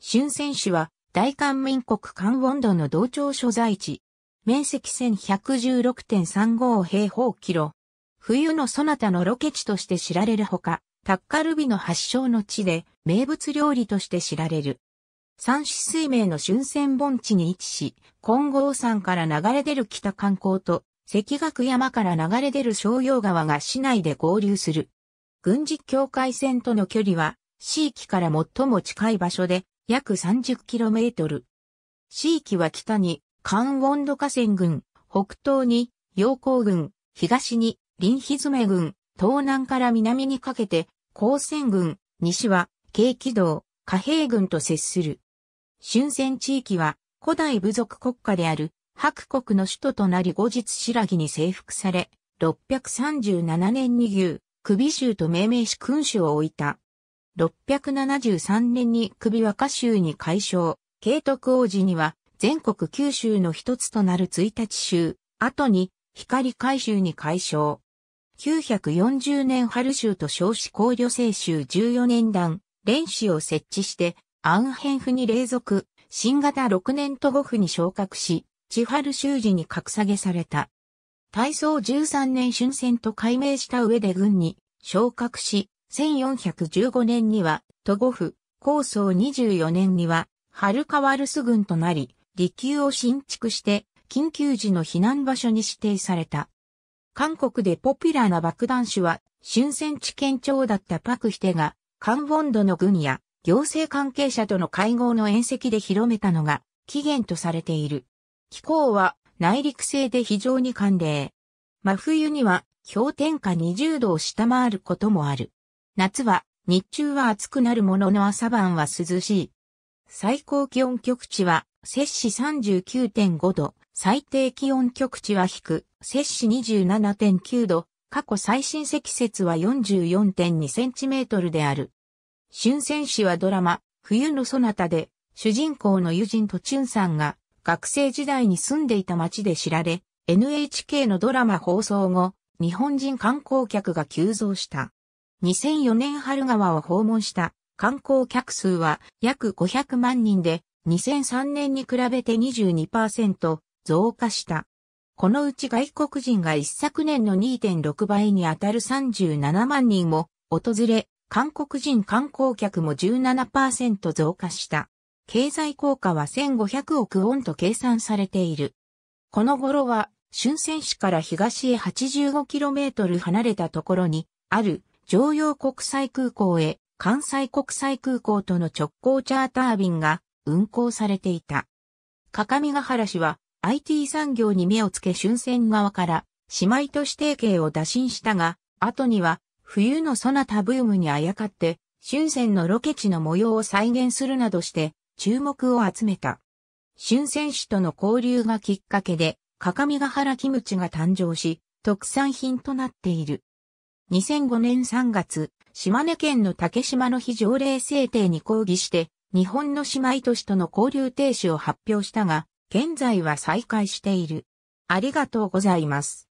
春泉市は大韓民国韓温度の同調所在地。面積1116.35平方キロ。冬のそなたのロケ地として知られるほか、タッカルビの発祥の地で名物料理として知られる。三市水明の春泉盆地に位置し、金剛山から流れ出る北観光と、赤岳山から流れ出る商用川が市内で合流する。軍事境界線との距離は、地域から最も近い場所で、約 30km。地域は北に、関温度河川郡、北東に、陽光郡、東に、林蹄郡、東南から南にかけて、高専郡、西は、軽軌道、貨幣郡と接する。春戦地域は、古代部族国家である、白国の首都となり後日白木に征服され、637年に牛、首州と命名し君主を置いた。673年に首和歌州に改称、慶徳王子には全国九州の一つとなる一日州、後に光改州に改称。940年春州と少子考慮制州14年段、連市を設置して、安辺府に霊属、新型6年都護府に昇格し、千春州時に格下げされた。大正13年春戦と改名した上で軍に昇格し、1415年には、都護府、構想24年には、春川留守軍となり、離宮を新築して、緊急時の避難場所に指定された。韓国でポピュラーな爆弾種は、春戦地県庁だったパクヒテが、カンボンドの軍や行政関係者との会合の宴席で広めたのが起源とされている。気候は内陸性で非常に寒冷。真冬には氷点下20度を下回ることもある。夏は、日中は暑くなるものの朝晩は涼しい。最高気温局地は、摂氏39.5度、最低気温局地は低、摂氏27.9度、過去最新積雪は44.2センチメートルである。春戦士はドラマ、冬のそなたで、主人公の友人とチュンさんが、学生時代に住んでいた町で知られ、NHK のドラマ放送後、日本人観光客が急増した。2004年春川を訪問した観光客数は約500万人で、2003年に比べて22%増加した。このうち外国人が一昨年の2.6倍に当たる37万人も訪れ、韓国人観光客も17%増加した。経済効果は1500億ウォンと計算されている。この頃は、春泉市から東へ 85km 離れたところにある常用国際空港へ関西国際空港との直行チャーター便が運行されていた。各務原市は IT 産業に目をつけ春戦側から姉妹都市提携を打診したが、後には冬のそなたブームにあやかって春戦のロケ地の模様を再現するなどして注目を集めた。春戦市との交流がきっかけで、各務原キムチが誕生し、特産品となっている。2005年3月、島根県の竹島の非条例制定に抗議して、日本の姉妹都市との交流停止を発表したが、現在は再開している。ありがとうございます。